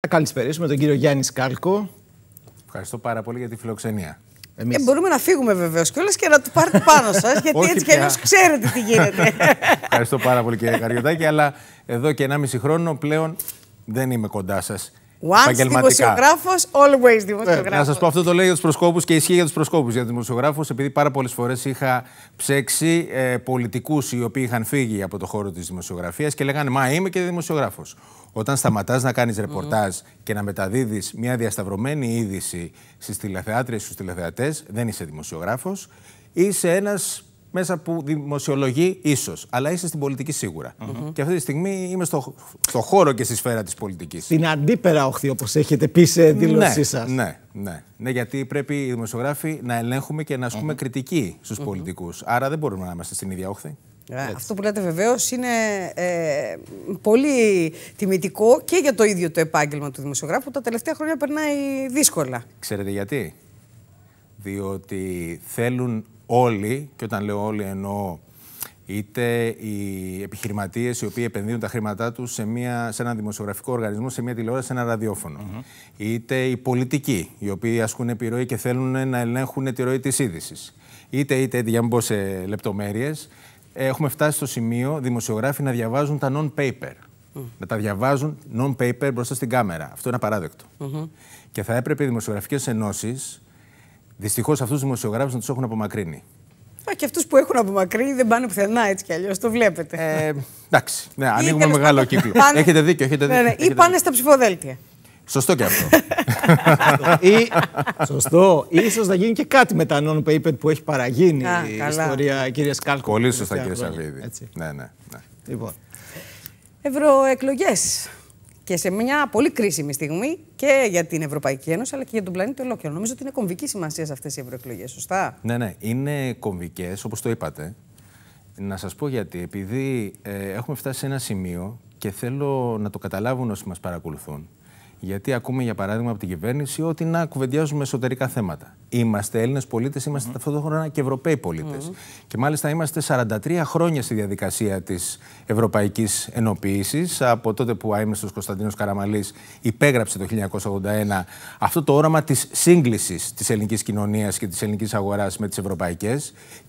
Θα καλησπερίσουμε τον κύριο Γιάννη Σκάλκο. Ευχαριστώ πάρα πολύ για τη φιλοξενία. Εμείς. Ε, μπορούμε να φύγουμε βεβαίως κιόλας και να του πάρετε πάνω σας, γιατί έτσι κι αλλιώς ξέρετε τι γίνεται. Ευχαριστώ πάρα πολύ κύριε Καριωτάκη, αλλά εδώ και 1,5 χρόνο πλέον δεν είμαι κοντά σας. Once δημοσιογράφος, always δημοσιογράφος. Ε, να σας πω αυτό το λέω για τους προσκόπους και ισχύει για τους προσκόπους. Για τους δημοσιογράφους, επειδή πάρα πολλές φορές είχα ψέξει ε, πολιτικούς οι οποίοι είχαν φύγει από το χώρο της δημοσιογραφίας και λέγανε Μα είμαι και δημοσιογράφος. Όταν σταματάς να κάνεις ρεπορτάζ και να μεταδίδεις μια διασταυρωμένη είδηση στις και στους τηλεθεατές, δεν είσαι δημοσιογράφος. Είσαι ένας μέσα που δημοσιολογεί ίσως, αλλά είσαι στην πολιτική σίγουρα. Και αυτή τη στιγμή είμαι στο, στο χώρο και στη σφαίρα της πολιτικής. Την αντίπερα οχθή, όπως έχετε πει σε ναι, δήλωσή σας. Ναι, ναι, ναι. γιατί πρέπει οι δημοσιογράφοι να ελέγχουμε και να ασκούμε mm κριτική στους πολιτικούς. Άρα δεν μπορούμε να είμαστε στην ίδια όχθη. Ε, αυτό που λέτε βεβαίως είναι ε, πολύ τιμητικό και για το ίδιο το επάγγελμα του δημοσιογράφου τα τελευταία χρόνια περνάει δύσκολα. Ξέρετε γιατί. Διότι θέλουν όλοι, και όταν λέω όλοι εννοώ είτε οι επιχειρηματίες οι οποίοι επενδύουν τα χρήματά τους σε, σε ένα δημοσιογραφικό οργανισμό, σε μια τηλεόραση, σε ένα ραδιόφωνο. Είτε οι πολιτικοί, οι οποίοι ασκούν επιρροή και θέλουν να ελέγχουν τη ροή της είδησης. Είτε, είτε, για να πω σε λεπτομέρειες, έχουμε φτάσει στο σημείο δημοσιογράφοι να διαβάζουν τα non-paper. Να τα διαβάζουν non-paper μπροστά στην κάμερα. Αυτό είναι απαράδεκτο. Και θα έπρεπε οι δημοσιογραφικές ενώσεις, δυστυχώς αυτούς τους δημοσιογράφους να τους έχουν απομακρύνει. Μα και αυτούς που έχουν απομακρύνει δεν πάνε πουθενά έτσι κι αλλιώς. Το βλέπετε. Ε, εντάξει. Ναι, ανοίγουμε μεγάλο κύκλο. έχετε δίκιο. Έχετε ναι, ναι, δίκιο. ή πάνε στα ψηφοδέλτια. Σωστό και αυτό. Ή, σωστό. Ίσως να γίνει και κάτι με τα non-paper που έχει παραγίνει η ιστορία κυρίας Σκάλκο. Πολύ σωστά, κύριε Σαββίδη. Ναι, ναι, ναι. Λοιπόν. Ευρωεκλογές. Και σε μια πολύ κρίσιμη στιγμή και για την Ευρωπαϊκή Ένωση αλλά και για τον πλανήτη ολόκληρο. Νομίζω ότι είναι κομβική σημασία σε αυτές οι ευρωεκλογές, σωστά. Ναι, ναι. Είναι κομβικές, όπως το είπατε. Να σας πω γιατί. Επειδή ε, έχουμε φτάσει σε ένα σημείο και θέλω να το καταλάβουν όσοι μας παρακολουθούν γιατί ακούμε, για παράδειγμα, από την κυβέρνηση ότι να κουβεντιάζουμε εσωτερικά θέματα. Είμαστε Έλληνες πολίτες, είμαστε mm. ταυτόχρονα και Ευρωπαίοι πολίτες. Και μάλιστα είμαστε 43 χρόνια στη διαδικασία της Ευρωπαϊκής Ενοποίησης. Από τότε που ο Άιμνηστος Κωνσταντίνος Καραμαλής υπέγραψε το 1981 αυτό το όραμα της σύγκλησης της ελληνικής κοινωνίας και της ελληνικής αγοράς με τις ευρωπαϊκές.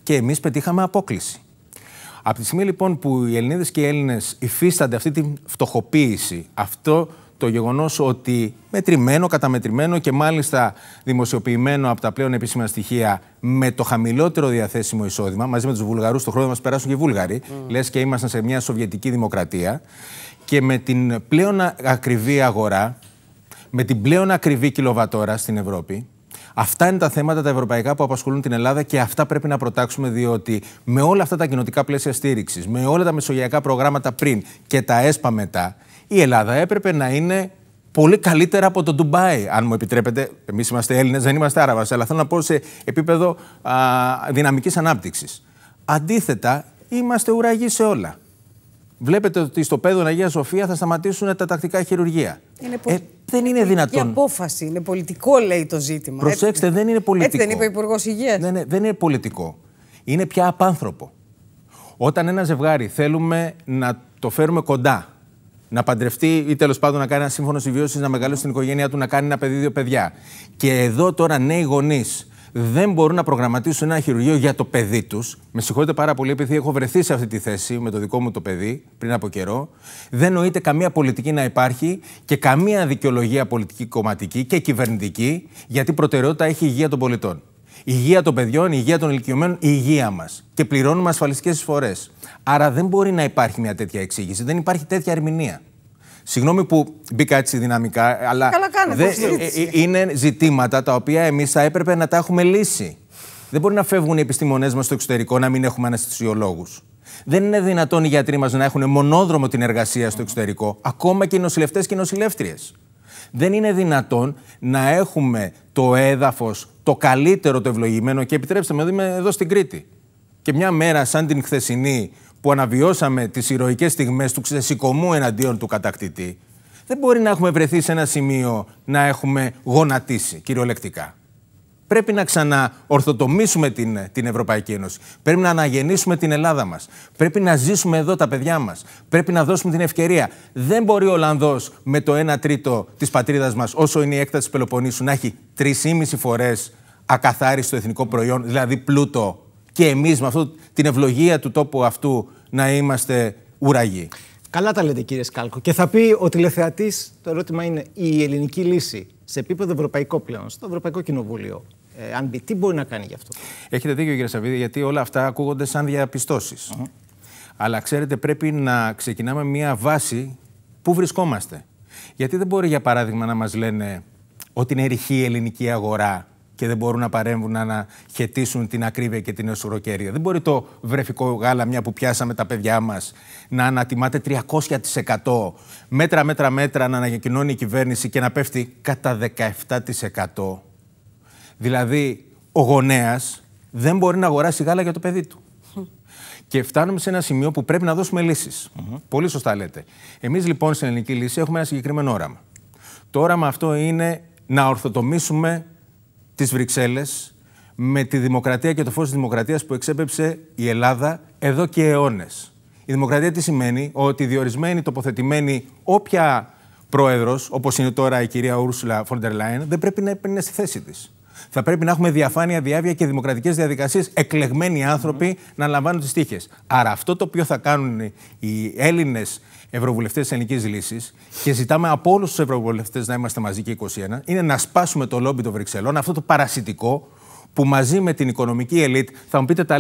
Και εμείς πετύχαμε απόκληση. Από τη στιγμή λοιπόν που οι Ελληνίδες και οι Έλληνες υφίστανται αυτή τη φτωχοποίηση, αυτό το γεγονός ότι μετρημένο, καταμετρημένο και μάλιστα δημοσιοποιημένο από τα πλέον επίσημα στοιχεία με το χαμηλότερο διαθέσιμο εισόδημα, μαζί με τους Βουλγαρούς, το χρόνο μας περάσουν και οι Βούλγαροι, mm. λες και ήμασταν σε μια σοβιετική δημοκρατία, και με την πλέον ακριβή αγορά, με την πλέον ακριβή κιλοβατόρα στην Ευρώπη, Αυτά είναι τα θέματα τα ευρωπαϊκά που απασχολούν την Ελλάδα και αυτά πρέπει να προτάξουμε, διότι με όλα αυτά τα κοινοτικά πλαίσια στήριξης, με όλα τα μεσογειακά προγράμματα πριν και τα ΕΣΠΑ μετά, η Ελλάδα έπρεπε να είναι πολύ καλύτερα από το Ντουμπάι, αν μου επιτρέπετε. Εμείς είμαστε Έλληνες, δεν είμαστε Άραβες, αλλά θέλω να πω σε επίπεδο δυναμικής ανάπτυξης. Αντίθετα, είμαστε ουραγοί σε όλα. Βλέπετε ότι στο πέδο Αγία Σοφία θα σταματήσουν τα τακτικά χειρουργεία. Είναι ε, δεν είναι δυνατόν. Είναι απόφαση. Είναι πολιτικό, λέει το ζήτημα. Προσέξτε, δεν είναι πολιτικό. Έτσι δεν είπε ο Υπουργός Υγείας. Ναι, ναι, δεν είναι πολιτικό. Είναι πια απάνθρωπο. Όταν ένα ζευγάρι θέλουμε να το φέρουμε κοντά να παντρευτεί ή τέλος πάντων να κάνει ένα σύμφωνο συμβίωσης, να μεγαλώσει την οικογένειά του, να κάνει ένα παιδί, δύο παιδιά. Και εδώ τώρα νέοι γονείς δεν μπορούν να προγραμματίσουν ένα χειρουργείο για το παιδί τους. Με συγχωρείτε πάρα πολύ, επειδή έχω βρεθεί σε αυτή τη θέση με το δικό μου το παιδί πριν από καιρό. Δεν νοείται καμία πολιτική να υπάρχει και καμία δικαιολογία πολιτική, κομματική και κυβερνητική, γιατί προτεραιότητα έχει η υγεία των πολιτών. Η υγεία των παιδιών, η υγεία των ηλικιωμένων, η υγεία μας. Και πληρώνουμε ασφαλιστικές εισφορές. Άρα δεν μπορεί να υπάρχει μια τέτοια εξήγηση. Δεν υπάρχει τέτοια ερμηνεία. Συγγνώμη που μπήκα έτσι δυναμικά, αλλά Καλά κάνε, δε, ε, ε, είναι ζητήματα τα οποία εμείς θα έπρεπε να τα έχουμε λύσει. Δεν μπορεί να φεύγουν οι επιστήμονές μας στο εξωτερικό να μην έχουμε αναισθησιολόγους. Δεν είναι δυνατόν οι γιατροί μας να έχουν μονόδρομο την εργασία στο εξωτερικό, ακόμα και οι νοσηλευτές και νοσηλεύτριες. Δεν είναι δυνατόν να έχουμε το έδαφος το καλύτερο, το ευλογημένο. Και επιτρέψτε με, είμαι εδώ στην Κρήτη. Και μια μέρα σαν την χθεσινή που αναβιώσαμε τις ηρωικές στιγμές του ξεσηκωμού εναντίον του κατακτητή, δεν μπορεί να έχουμε βρεθεί σε ένα σημείο να έχουμε γονατίσει κυριολεκτικά. Πρέπει να ξαναορθοτομήσουμε την, την Ευρωπαϊκή Ένωση. Πρέπει να αναγεννήσουμε την Ελλάδα μας. Πρέπει να ζήσουμε εδώ τα παιδιά μας. Πρέπει να δώσουμε την ευκαιρία. Δεν μπορεί ο Ολλανδός με το 1 τρίτο της πατρίδας μας, όσο είναι η έκταση της Πελοπονίσου, να έχει 3,5 φορές ακαθάριστο εθνικό προϊόν, δηλαδή πλούτο, και εμείς με αυτό, την ευλογία του τόπου αυτού να είμαστε ουραγοί. Καλά τα λέτε κύριε Σκάλκο. Και θα πει ο τηλεθεατής, το ερώτημα είναι η ελληνική λύση σε επίπεδο ευρωπαϊκό πλέον, στο Ευρωπαϊκό Κοινοβούλιο. Ε, αν μπει, τι μπορεί να κάνει γι' αυτό. Έχετε δίκιο, κύριε Σαββίδη, γιατί όλα αυτά ακούγονται σαν διαπιστώσεις. Mm -hmm. Αλλά ξέρετε, πρέπει να ξεκινάμε μια βάση πού βρισκόμαστε. Γιατί δεν μπορεί, για παράδειγμα, να μας λένε ότι είναι ρηχή η ελληνική αγορά και δεν μπορούν να παρέμβουν να χαιτήσουν την ακρίβεια και την εσωροκέρια. Δεν μπορεί το βρεφικό γάλα, μια που πιάσαμε τα παιδιά μας, να ανατιμάται 300%. Μέτρα, μέτρα, μέτρα να ανακοινώνει η κυβέρνηση και να πέφτει κατά 17%. Δηλαδή, ο γονέας δεν μπορεί να αγοράσει γάλα για το παιδί του. Και φτάνουμε σε ένα σημείο που πρέπει να δώσουμε λύσεις. Mm -hmm. Πολύ σωστά λέτε. Εμείς λοιπόν στην ελληνική λύση έχουμε ένα συγκεκριμένο όραμα. Το όραμα αυτό είναι να ορθοτομήσουμε τις Βρυξέλλες με τη δημοκρατία και το φως της δημοκρατίας που εξέπεψε η Ελλάδα εδώ και αιώνες. Η δημοκρατία τι σημαίνει, ότι διορισμένη, τοποθετημένη όποια πρόεδρος, όπως είναι τώρα η κυρία Ούρσουλα Φοντερ Λάιν, δεν πρέπει να είναι στη θέση της. Θα πρέπει να έχουμε διαφάνεια, διάβια και δημοκρατικές διαδικασίες. Εκλεγμένοι άνθρωποι να λαμβάνουν τις τύχες. Άρα, αυτό το οποίο θα κάνουν οι Έλληνες ευρωβουλευτές της Ελληνικής Λύσης και ζητάμε από όλους τους ευρωβουλευτές να είμαστε μαζί και 21, είναι να σπάσουμε το λόμπι των Βρυξελών, αυτό το παρασιτικό που μαζί με την οικονομική ελίτ, θα μου πείτε τα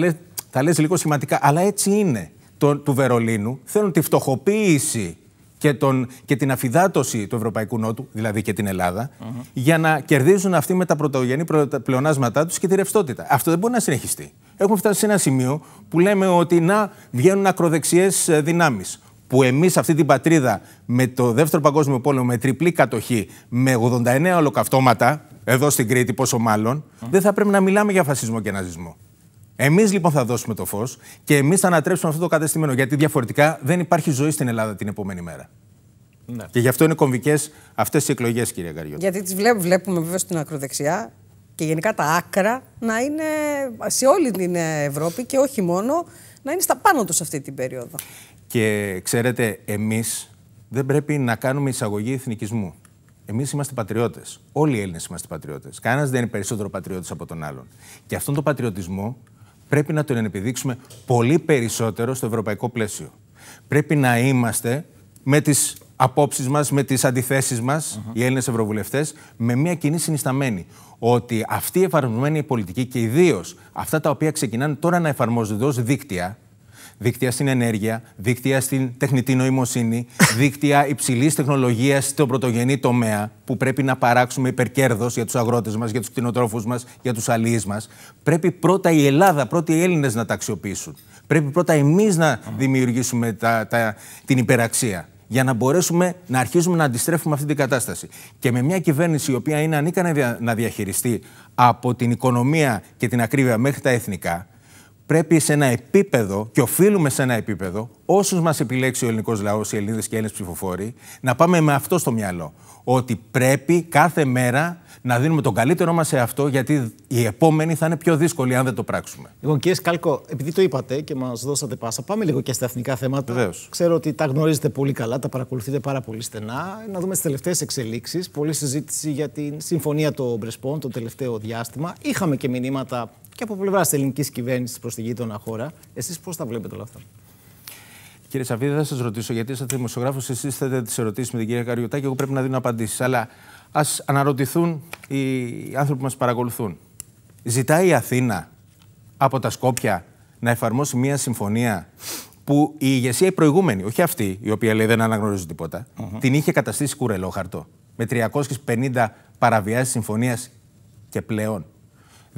λε λίγο σχηματικά, αλλά έτσι είναι το, του Βερολίνου, θέλουν τη φτωχοποίηση και, τον, και την αφιδάτωση του Ευρωπαϊκού Νότου, δηλαδή και την Ελλάδα, για να κερδίζουν αυτοί με τα πρωτογενή πλεονάσματά τους και τη ρευστότητα. Αυτό δεν μπορεί να συνεχιστεί. Έχουμε φτάσει σε ένα σημείο που λέμε ότι να βγαίνουν ακροδεξιές ε, δυνάμεις. Που εμείς αυτή την πατρίδα με το δεύτερο παγκόσμιο πόλεμο, με τριπλή κατοχή, με 89 ολοκαυτώματα, εδώ στην Κρήτη, πόσο μάλλον, δεν θα πρέπει να μιλάμε για φασισμό και ναζισμό. Εμείς λοιπόν θα δώσουμε το φως και εμείς θα ανατρέψουμε αυτό το κατεστημένο. Γιατί διαφορετικά δεν υπάρχει ζωή στην Ελλάδα την επόμενη μέρα. Ναι. Και γι' αυτό είναι κομβικές αυτές οι εκλογές, κύριε Καριώτη. Γιατί τις βλέπουμε, βλέπουμε βέβαια στην ακροδεξιά και γενικά τα άκρα να είναι σε όλη την Ευρώπη και όχι μόνο να είναι στα πάνω τους αυτή την περίοδο. Και ξέρετε, εμείς δεν πρέπει να κάνουμε εισαγωγή εθνικισμού. Εμείς είμαστε πατριώτες. Όλοι οι Έλληνες είμαστε πατριώτες. Κανένας δεν είναι περισσότερο πατριώτης από τον άλλον. Και αυτόν τον πατριωτισμό πρέπει να τον επιδείξουμε πολύ περισσότερο στο ευρωπαϊκό πλαίσιο. Πρέπει να είμαστε με τις απόψεις μας, με τις αντιθέσεις μας, οι Έλληνες Ευρωβουλευτές, με μια κοινή συνισταμένη. Ότι αυτή η εφαρμοσμένη πολιτική και ιδίως αυτά τα οποία ξεκινάνε τώρα να εφαρμόζονται ως δίκτυα, δίκτυα στην ενέργεια, δίκτυα στην τεχνητή νοημοσύνη, δίκτυα υψηλής τεχνολογίας στον πρωτογενή τομέα, που πρέπει να παράξουμε υπερκέρδος για τους αγρότες μας, για τους κτηνοτρόφους μας, για τους αλληλείς μας. Πρέπει πρώτα η Ελλάδα, πρώτα οι Έλληνες να τα αξιοποιήσουν. Πρέπει πρώτα εμείς να δημιουργήσουμε τα, τα, την υπεραξία για να μπορέσουμε να αρχίσουμε να αντιστρέφουμε αυτή την κατάσταση. Και με μια κυβέρνηση η οποία είναι ανίκανη να διαχειριστεί από την οικονομία και την ακρίβεια μέχρι τα εθνικά, πρέπει σε ένα επίπεδο και οφείλουμε σε ένα επίπεδο, όσους μας επιλέξει ο ελληνικός λαός, οι Ελληνίδες και οι Έλληνες ψηφοφόροι, να πάμε με αυτό στο μυαλό. Ότι πρέπει κάθε μέρα να δίνουμε τον καλύτερό μας σε αυτό, γιατί οι επόμενοι θα είναι πιο δύσκολη αν δεν το πράξουμε. Λοιπόν, κύριε Σκάλκο, επειδή το είπατε και μας δώσατε πάσα, πάμε λίγο και στα εθνικά θέματα. Βεβαίως. Ξέρω ότι τα γνωρίζετε πολύ καλά, τα παρακολουθείτε πάρα πολύ στενά. Να δούμε τι τελευταίες εξελίξεις. Πολλή συζήτηση για την συμφωνία των Πρεσπών το τελευταίο διάστημα. Είχαμε και μηνύματα και από πλευράς ελληνικής κυβέρνησης προς τη γείτονα χώρα. Εσείς πώς τα βλέπετε όλα αυτά. Κύριε Σαββίδη, θα σας ρωτήσω, γιατί είστε δημοσιογράφος, εσείς θέτε τις ερωτήσεις με την κυρία και εγώ πρέπει να δίνω απαντήσεις. Αλλά ας αναρωτηθούν οι άνθρωποι που μας παρακολουθούν. Ζητάει η Αθήνα από τα Σκόπια να εφαρμόσει μια συμφωνία που η ηγεσία η προηγούμενη, όχι αυτή η οποία λέει δεν αναγνωρίζει τίποτα, την είχε καταστήσει κουρελόχαρτο με 350 παραβιάσεις συμφωνίας και πλέον.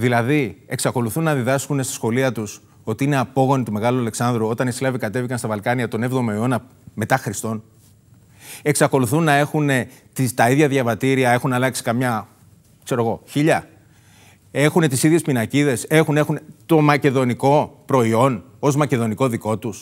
Δηλαδή, εξακολουθούν να διδάσκουν στα σχολεία τους ότι είναι απόγονοι του Μεγάλου Αλεξάνδρου όταν οι Σλάβοι κατέβηκαν στα Βαλκάνια τον 7ο αιώνα μετά Χριστόν. Εξακολουθούν να έχουν ε, τα ίδια διαβατήρια, έχουν αλλάξει καμιά, ξέρω εγώ, χίλια. Έχουν τις ίδιες πινακίδες, έχουν, έχουν το μακεδονικό προϊόν ως μακεδονικό δικό τους.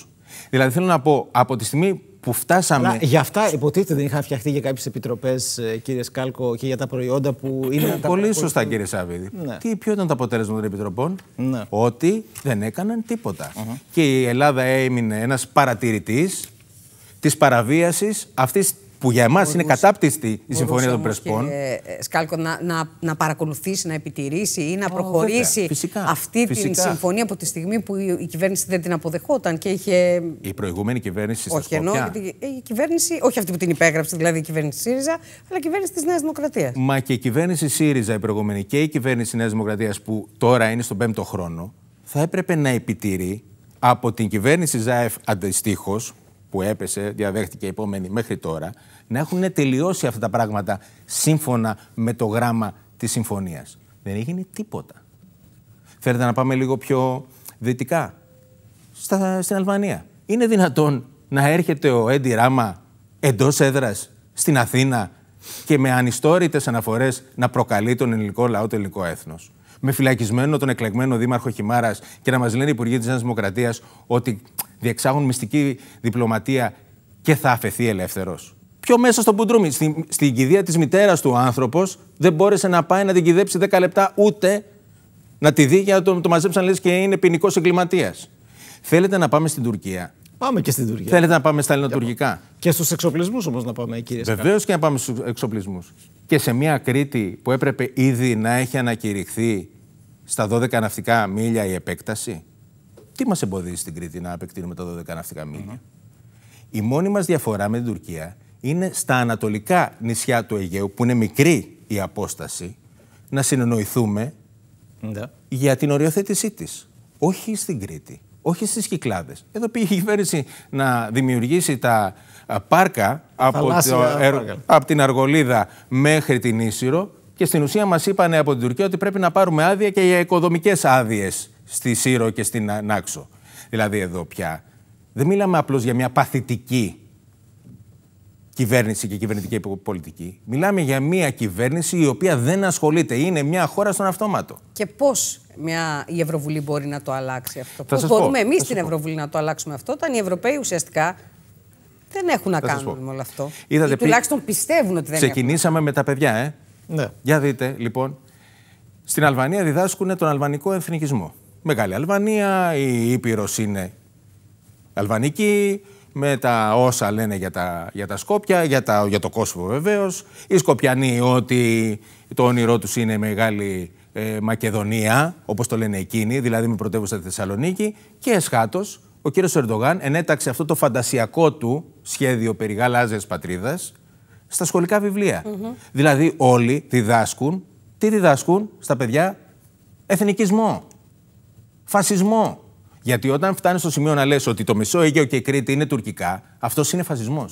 Δηλαδή, θέλω να πω, από τη στιγμή που φτάσαμε. για αυτά υποτίθεται δεν είχαν φτιαχτεί για κάποιες επιτροπές, ε, κύριε Σκάλκο, και για τα προϊόντα που ε, είναι. Πολύ σωστά, κύριε Σάββιδη. Ναι. Τι, ποιο ήταν το αποτέλεσμα των επιτροπών, ναι. Ότι δεν έκαναν τίποτα. Και η Ελλάδα έμεινε ένας παρατηρητής της παραβίασης αυτής που για εμάς είναι κατάπτυστη η Συμφωνία των Πρεσπών. Και, ε, Σκάλκο, να, να, να παρακολουθήσει, να επιτηρήσει ή να oh, προχωρήσει Φυσικά. αυτή Φυσικά. τη συμφωνία από τη στιγμή που η κυβέρνηση δεν την αποδεχόταν και είχε. Η προηγούμενη κυβέρνηση όχι, ενώ, η κυβέρνηση, όχι αυτή που την υπέγραψε, δηλαδή η κυβέρνηση ΣΥΡΙΖΑ, αλλά η κυβέρνηση της Νέας Δημοκρατίας. Μα και η κυβέρνηση ΣΥΡΙΖΑ η προηγούμενη και η κυβέρνηση Νέας Δημοκρατίας που τώρα είναι στον πέμπτο χρόνο, θα έπρεπε να επιτηρεί από την κυβέρνηση ΖΑΕΦ αντιστοίχως που έπεσε, διαδέχτηκε η επόμενη μέχρι τώρα, να έχουν τελειώσει αυτά τα πράγματα σύμφωνα με το γράμμα της συμφωνίας. Δεν έγινε τίποτα. Θέλετε να πάμε λίγο πιο δυτικά, στην Αλβανία. Είναι δυνατόν να έρχεται ο Έντι Ράμα εντός έδρας στην Αθήνα και με ανιστόρητες αναφορές να προκαλεί τον ελληνικό λαό, το ελληνικό έθνος. Με φυλακισμένο τον εκλεγμένο δήμαρχο Χιμάρας και να μας λένε οι υπουργοί της Νέας Δημοκρατίας ότι διεξάγουν μυστική διπλωματία και θα αφαιθεί ελεύθερος. Πιο μέσα στον πουντρούμι, στην, στην κηδεία της μητέρας του ο άνθρωπος δεν μπόρεσε να πάει να την κυδέψει 10 λεπτά ούτε να τη δει για να το, το μαζέψαν λες και είναι ποινικός εγκληματίας. Θέλετε να πάμε στην Τουρκία. Πάμε και στην Τουρκία. Θέλετε να πάμε στα ελληνοτουρκικά. Και στους εξοπλισμούς όμως να πάμε, κύριε Βεβαίως και να πάμε στους εξοπλισμούς. Και σε μια Κρήτη που έπρεπε ήδη να έχει ανακηρυχθεί στα 12 ναυτικά μίλια η επέκταση τι μας εμποδίζει στην Κρήτη να επεκτείνουμε τα 12 ναυτικά μίλια. Η μόνη μας διαφορά με την Τουρκία είναι στα ανατολικά νησιά του Αιγαίου, που είναι μικρή η απόσταση, να συνεννοηθούμε mm ναι. -hmm. για την οριοθέτησή της. Όχι στην Κρήτη, όχι στις Κυκλάδες. Εδώ πήγε η κυβέρνηση να δημιουργήσει τα πάρκα από, το, από την Αργολίδα μέχρι την Ίσυρο και στην ουσία μας είπανε από την Τουρκία ότι πρέπει να πάρουμε άδεια και για οικοδομικές άδειες στη Σύρο και στην Νάξο. Δηλαδή εδώ πια. Δεν μιλάμε απλώς για μια παθητική κυβέρνηση και κυβερνητική πολιτική. Μιλάμε για μια κυβέρνηση η οποία δεν ασχολείται. Είναι μια χώρα στον αυτόματο. Και πώς μια... η Ευρωβουλή μπορεί να το αλλάξει αυτό. Πώ μπορούμε εμείς στην Ευρωβουλή να το αλλάξουμε αυτό, όταν οι Ευρωπαίοι ουσιαστικά δεν έχουν να κάνουν με όλο αυτό. Είδατε, ή τουλάχιστον πιστεύουν ότι δεν Ξεκινήσαμε με τα παιδιά, ε. Ναι. Για δείτε, λοιπόν. Στην Αλβανία διδάσκουν τον αλβανικό εθνικισμό. Μεγάλη Αλβανία, η Ήπειρος είναι αλβανική, με τα όσα λένε για τα, για τα Σκόπια, για, τα, για το Κόσοβο βεβαίως. Οι Σκοπιανοί ότι το όνειρό τους είναι Μεγάλη ε, Μακεδονία, όπως το λένε εκείνοι, δηλαδή με πρωτεύουσα τη Θεσσαλονίκη. Και εσχάτως, ο κύριος Ερντογάν ενέταξε αυτό το φαντασιακό του σχέδιο περί γαλάζιας πατρίδας στα σχολικά βιβλία. Δηλαδή όλοι διδάσκουν, τι διδάσκουν στα παιδιά, εθνικισμό φασισμό. Γιατί όταν φτάνεις στο σημείο να λες ότι το Μισό Αίγαιο και η Κρήτη είναι τουρκικά, αυτός είναι φασισμός.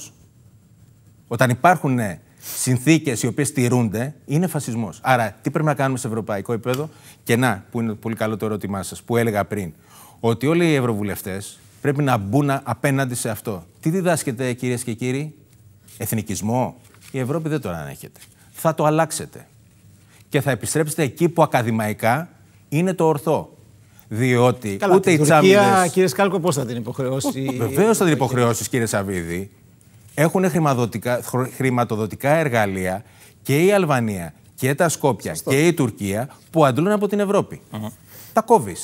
Όταν υπάρχουν ναι, συνθήκες οι οποίες τηρούνται, είναι φασισμός. Άρα, τι πρέπει να κάνουμε σε ευρωπαϊκό επίπεδο, και να, που είναι πολύ καλό το ερώτημά σας, που έλεγα πριν, ότι όλοι οι ευρωβουλευτές πρέπει να μπουν απέναντι σε αυτό. Τι διδάσκεται, κυρίες και κύριοι, Εθνικισμό. Η Ευρώπη δεν το ανέχεται. Θα το αλλάξετε. Και θα επιστρέψετε εκεί που ακαδημαϊκά είναι το ορθό. Διότι Καλά, ούτε την Τουρκία, Κύριε Σκάλκο, πώς θα την υποχρεώσει. Βεβαίως θα την υποχρεώσει, κύριε Σαββίδη. Έχουν χρηματοδοτικά εργαλεία και η Αλβανία και τα Σκόπια και η Τουρκία που αντλούν από την ευρωπη Τα κόβεις.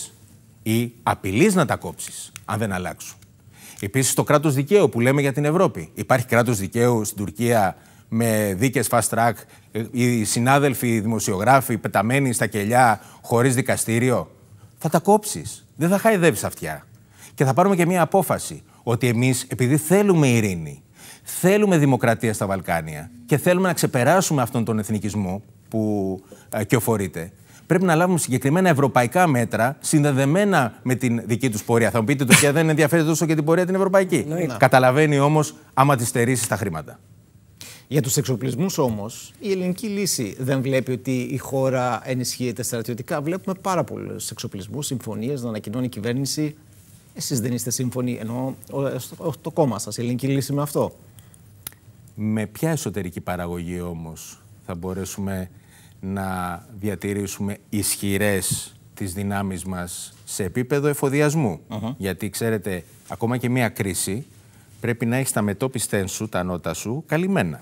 Ή απειλείς να τα κόψεις, αν δεν αλλάξουν. Επίσης, το κράτος δικαίου που λέμε για την Ευρώπη. Υπάρχει κράτος δικαίου στην Τουρκία με δίκες fast track, ε, οι συνάδελφοι οι δημοσιογράφοι πεταμένοι στα κελιά χωρίς δικαστήριο θα τα κόψεις. Δεν θα χαϊδεύεις αυτιά. Και θα πάρουμε και μια απόφαση ότι εμείς, επειδή θέλουμε ειρήνη, θέλουμε δημοκρατία στα Βαλκάνια και θέλουμε να ξεπεράσουμε αυτόν τον εθνικισμό που ε, κυοφορείται, πρέπει να λάβουμε συγκεκριμένα ευρωπαϊκά μέτρα συνδεδεμένα με την δική τους πορεία. Θα μου πείτε, το Τουρκία δεν ενδιαφέρεται τόσο και την πορεία την ευρωπαϊκή. Καταλαβαίνει όμως, άμα της στερήσεις τα χρήματα. Για τους εξοπλισμούς όμως, η ελληνική λύση δεν βλέπει ότι η χώρα ενισχύεται στρατιωτικά. Βλέπουμε πάρα πολλούς εξοπλισμούς, συμφωνίες να ανακοινώνει η κυβέρνηση. Εσείς δεν είστε σύμφωνοι, ενώ το κόμμα σας, η ελληνική λύση με αυτό. Με ποια εσωτερική παραγωγή όμως θα μπορέσουμε να διατηρήσουμε ισχυρές τις δυνάμεις μας σε επίπεδο εφοδιασμού. Γιατί ξέρετε, ακόμα και μια κρίση πρέπει να έχει τα μετόπιστέν σου, τα νότα σου, καλυμμένα.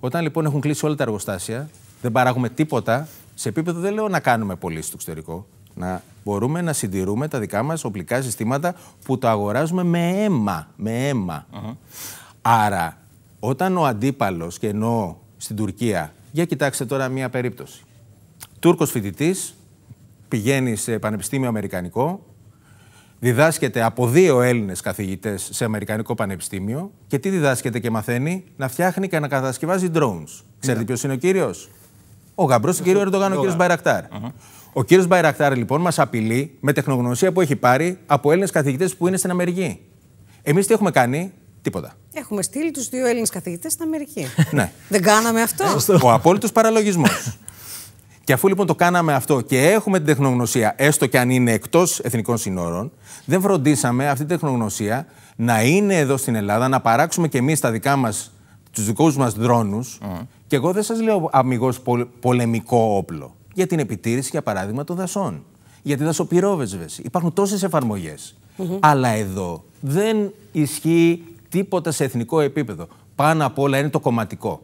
Όταν λοιπόν έχουν κλείσει όλα τα εργοστάσια, δεν παράγουμε τίποτα. Σε επίπεδο δεν λέω να κάνουμε πολύ στο εξωτερικό. Να μπορούμε να συντηρούμε τα δικά μας οπλικά συστήματα που τα αγοράζουμε με αίμα. Με αίμα. Άρα, όταν ο αντίπαλος, και εννοώ στην Τουρκία, για κοιτάξτε τώρα μία περίπτωση. Τούρκος φοιτητής πηγαίνει σε πανεπιστήμιο Αμερικανικό, διδάσκεται από δύο Έλληνες καθηγητές σε Αμερικανικό Πανεπιστήμιο. Και τι διδάσκεται και μαθαίνει, να φτιάχνει και να κατασκευάζει drones. Ξέρετε ναι. ποιος είναι ο κύριος, Ο γαμπρός του κύριου Ερντογάν, ο κύριος Μπαϊρακτάρ. Ο κύριος Μπαϊρακτάρ λοιπόν μας απειλεί με τεχνογνωσία που έχει πάρει από Έλληνες καθηγητές που είναι στην Αμερική. Εμείς τι έχουμε κάνει, τίποτα. Έχουμε στείλει τους δύο Έλληνες καθηγητές στην Αμερική. ναι. Δεν κάναμε αυτό. ο απόλυτος παραλογισμός. Και αφού λοιπόν το κάναμε αυτό και έχουμε την τεχνογνωσία, έστω και αν είναι εκτός εθνικών συνόρων, δεν φροντίσαμε αυτή την τεχνογνωσία να είναι εδώ στην Ελλάδα, να παράξουμε κι εμείς τα δικά μας, τους δικούς μας δρόνους. Και εγώ δεν σας λέω αμυγός πολεμικό όπλο. Για την επιτήρηση, για παράδειγμα, των δασών. Για τη δασοπυρόβεσβε. Υπάρχουν τόσες εφαρμογές. Αλλά εδώ δεν ισχύει τίποτα σε εθνικό επίπεδο. Πάνω απ' όλα είναι το κομματικό.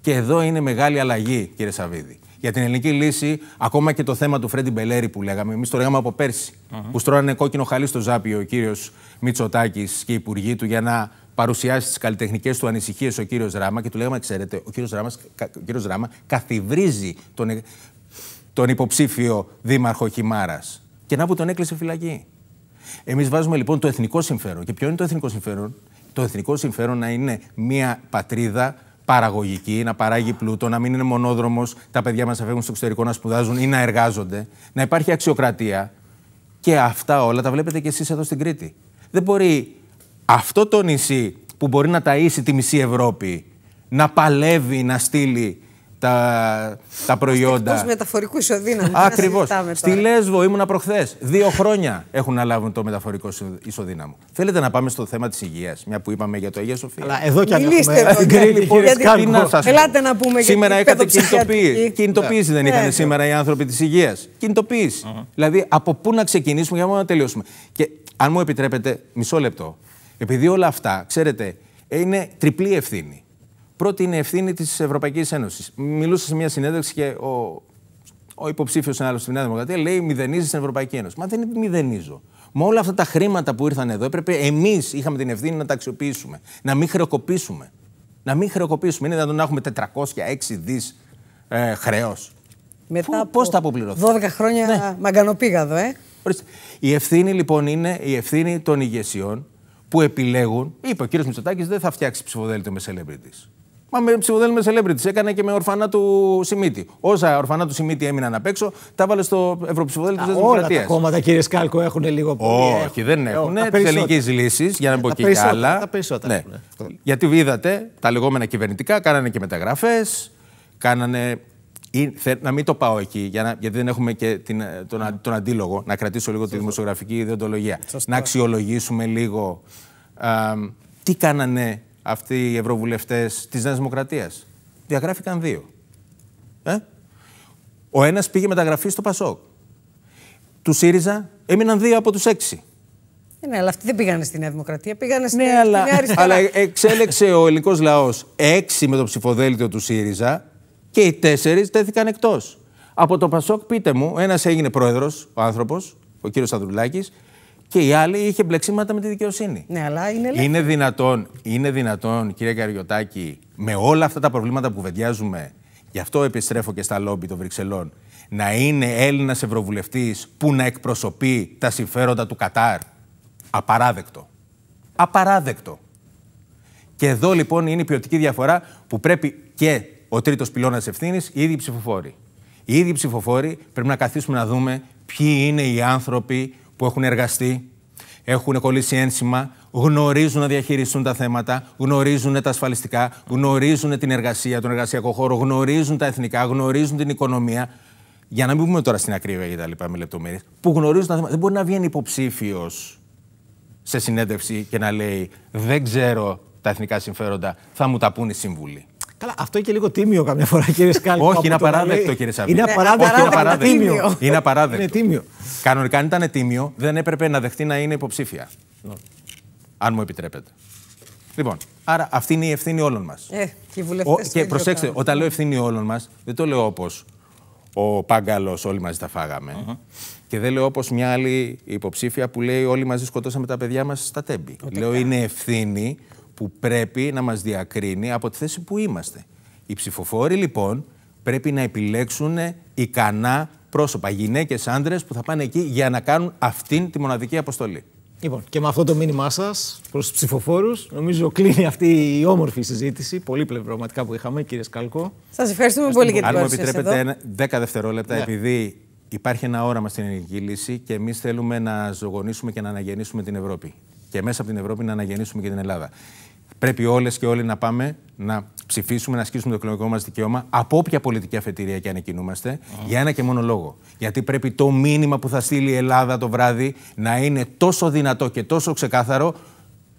Και εδώ είναι μεγάλη αλλαγή, κύριε Σαββίδη για την ελληνική λύση, ακόμα και το θέμα του Φρέντι Μπελέρη που λέγαμε. Εμείς το λέγαμε από πέρσι. Mm -hmm. Που στρώνανε κόκκινο χαλί στο Ζάπιο ο κύριος Μητσοτάκης και οι υπουργοί του για να παρουσιάσει τις καλλιτεχνικές του ανησυχίες ο κύριος Ράμα. Και του λέγαμε, ξέρετε, ο κύριος Ράμα, Ράμα καθιβρίζει τον, τον υποψήφιο δήμαρχο Χιμάρας. Και να που τον έκλεισε φυλακή. Εμείς βάζουμε λοιπόν το εθνικό συμφέρον. Και ποιο είναι το εθνικό συμφέρον, Το εθνικό συμφέρον να είναι μια πατρίδα παραγωγική, να παράγει πλούτο, να μην είναι μονόδρομος τα παιδιά μας να φεύγουν στο εξωτερικό να σπουδάζουν ή να εργάζονται, να υπάρχει αξιοκρατία. Και αυτά όλα τα βλέπετε κι εσείς εδώ στην Κρήτη. Δεν μπορεί αυτό το νησί που μπορεί να ταΐσει τη μισή Ευρώπη να παλεύει να στείλει τα, τα προϊόντα. Του μεταφορικού ισοδύναμου. Ακριβώ. Στη Λέσβο ήμουνα προχθές. Δύο χρόνια έχουν λαβουν το μεταφορικό ισοδύναμο. Θέλετε να πάμε στο θέμα της υγείας, μια που είπαμε για το Αγία Σοφία. Αλλά εδώ κι αν έχουμε Ελάτε να πούμε Σήμερα είχατε κινητοποίηση. Ναι. Κινητοποίηση δεν ναι, είχαν ναι. σήμερα οι άνθρωποι της υγείας. Κινητοποίηση. Δηλαδή από πού να ξεκινήσουμε για να τελειώσουμε. Και αν μου επιτρέπετε, μισό λεπτό. Επειδή όλα αυτά, ξέρετε, είναι τριπλή ευθύνη πρώτη είναι ευθύνη της Ευρωπαϊκής Ένωσης. Μιλούσα σε μια συνέντευξη και ο, ο υποψήφιος άλλο στη Νέα Δημοκρατία λέει μηδενίζει στην Ευρωπαϊκή Ένωση. Μα δεν μηδενίζω. Με όλα αυτά τα χρήματα που ήρθαν εδώ, έπρεπε εμείς είχαμε την ευθύνη να τα αξιοποιήσουμε. Να μην χρεοκοπήσουμε. Να μην χρεοκοπήσουμε. Είναι δυνατόν να έχουμε 406 δις ε, χρέος. Μετά Πώ θα αποπληρωθούμε. 12 χρόνια ναι. εδώ. ε. Η ευθύνη λοιπόν είναι η ευθύνη των ηγεσιών που επιλέγουν. Είπε ο κ. Μητσοτάκης δεν θα φτιάξει ψηφοδέλτιο με celebrities. Μα με ψηφοδέλνουμε σελέμπριτη. Έκανε και με ορφανά του Σιμίτη. Όσα ορφανά του Σιμίτη έμειναν απ' έξω, τα βάλε στο Ευρωψηφοδέλτη τη Δημοκρατίας. Όλα τα κόμματα, κύριε Σκάλκο, έχουν λίγο πολύ. Όχι, δεν έχουν. Τι ελληνικές λύσεις, για να πω και για άλλα. Τα περισσότερα. Ναι. Γιατί είδατε τα λεγόμενα κυβερνητικά, κάνανε και μεταγραφές, κάνανε να μην το πάω εκεί, για να, γιατί δεν έχουμε και την, τον, τον αντίλογο, να κρατήσω λίγο Σωστό. τη δημοσιογραφική ιδεοντολογία. Να αξιολογήσουμε λίγο α, τι κάνανε αυτοί οι ευρωβουλευτές της Νέας Δημοκρατίας. Διαγράφηκαν δύο. Ε? Ο ένας πήγε μεταγραφή στο Πασόκ. Του ΣΥΡΙΖΑ έμειναν δύο από τους έξι. Ε, ναι, αλλά αυτοί δεν πήγανε στη Νέα Δημοκρατία, πήγανε στην ναι, αλλά, αριστερά. αλλά ε, εξέλεξε ο ελληνικός λαός έξι με το ψηφοδέλτιο του ΣΥΡΙΖΑ και οι τέσσερις τέθηκαν εκτός. Από το Πασόκ, πείτε μου, ένας έγινε πρόεδρος, ο άνθρωπος, ο κύριος Ανδρουλάκης, και η άλλη είχε μπλεξίματα με τη δικαιοσύνη. Ναι, αλλά είναι Είναι δυνατόν, είναι δυνατόν, κύριε Καριωτάκη, με όλα αυτά τα προβλήματα που βεντιάζουμε, γι' αυτό επιστρέφω και στα λόμπι των Βρυξελών, να είναι Έλληνας Ευρωβουλευτής που να εκπροσωπεί τα συμφέροντα του Κατάρ. Απαράδεκτο. Απαράδεκτο. Και εδώ λοιπόν είναι η ποιοτική διαφορά που πρέπει και ο τρίτος πυλώνας ευθύνης, οι ίδιοι ψηφοφόροι. Οι ίδιοι ψηφοφόροι πρέπει να καθίσουμε να δούμε ποιοι είναι οι άνθρωποι που έχουν εργαστεί, έχουν κολλήσει ένσημα, γνωρίζουν να διαχειριστούν τα θέματα, γνωρίζουν τα ασφαλιστικά, γνωρίζουν την εργασία, τον εργασιακό χώρο, γνωρίζουν τα εθνικά, γνωρίζουν την οικονομία. Για να μην πούμε τώρα στην ακρίβεια και τα λοιπά με λεπτομέρειες, που γνωρίζουν τα θέματα. Δεν μπορεί να βγαίνει υποψήφιος σε συνέντευξη και να λέει Δεν ξέρω τα εθνικά συμφέροντα, θα μου τα πούνε οι σύμβουλοι. Καλά, αυτό είναι και λίγο τίμιο καμιά φορά, κύριε Σκάλ. Όχι, είναι απαράδεκτο, κύριε Σαββίδη. Ναι, είναι απαράδεκτο. είναι απαράδεκτο. Τίμιο. Είναι απαράδεκτο. είναι τίμιο. Κανονικά, αν ήταν τίμιο, δεν έπρεπε να δεχτεί να είναι υποψήφια. Ναι. αν μου επιτρέπετε. Λοιπόν, άρα αυτή είναι η ευθύνη όλων μας. Ε, και οι βουλευτές. Και προσέξτε, όταν λέω ευθύνη όλων μας, δεν το λέω όπως ο Πάγκαλος, όλοι μαζί τα φάγαμε. Και δεν λέω όπως μια άλλη υποψήφια που λέει Όλοι μαζί σκοτώσαμε τα παιδιά μας στα τέμπη. λέω είναι ευθύνη που πρέπει να μας διακρίνει από τη θέση που είμαστε. Οι ψηφοφόροι λοιπόν πρέπει να επιλέξουν ικανά πρόσωπα, γυναίκες, άντρες που θα πάνε εκεί για να κάνουν αυτήν τη μοναδική αποστολή. Λοιπόν, και με αυτό το μήνυμά σας προς τους ψηφοφόρους, νομίζω κλείνει αυτή η όμορφη συζήτηση, πολύ πολύπλευρωματικά που είχαμε, κύριε Σκαλκό. Σας ευχαριστούμε πολύ για την παρουσία Αν μου επιτρέπετε 10 δευτερόλεπτα, ναι. επειδή υπάρχει ένα όραμα στην ελληνική λύση και εμείς θέλουμε να ζωγονίσουμε και να αναγεννήσουμε την Ευρώπη. Και μέσα από την Ευρώπη να αναγεννήσουμε και την Ελλάδα. Πρέπει όλες και όλοι να πάμε να ψηφίσουμε, να ασκήσουμε το εκλογικό μας δικαίωμα από όποια πολιτική αφετηρία και αν κινούμαστε, για ένα και μόνο λόγο. Γιατί πρέπει το μήνυμα που θα στείλει η Ελλάδα το βράδυ να είναι τόσο δυνατό και τόσο ξεκάθαρο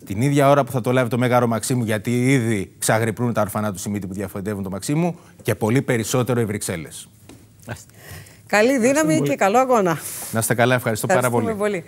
την ίδια ώρα που θα το λάβει το Μέγαρο Μαξίμου, γιατί ήδη ξαγρυπνούν τα αρφανά του Σιμίτη που διαφωτεύουν το Μαξίμου και πολύ περισσότερο οι Βρυξέλλες. Καλή δύναμη και καλό αγώνα. Να είστε καλά, ευχαριστώ πάρα πολύ.